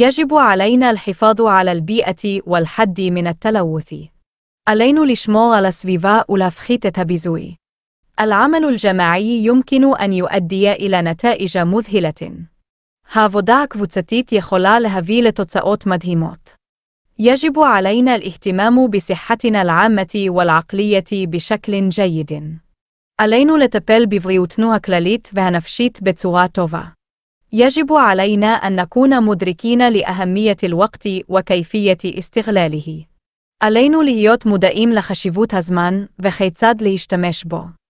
يجب علينا الحفاظ على البيئة والحد من التلوث. علينا الإشماع على سفيفا والفخيتة بزوي. العمل الجماعي يمكن أن يؤدي إلى نتائج مذهلة. העבודה הקבוצתית יכולה להביא توتساوت مدهيموت. يجب علينا الاهتمام بصحتنا العامة والعقلية بشكل جيد. علينا لتبل بفريوتنوها كلاليت והנפשית بتسوغا توفا. يجب علينا أن نكون مدركين لأهمية الوقت وكيفية استغلاله. علينا ليوت مدائم لخشيفوت هزمان وخيصاد ليشتمش بو.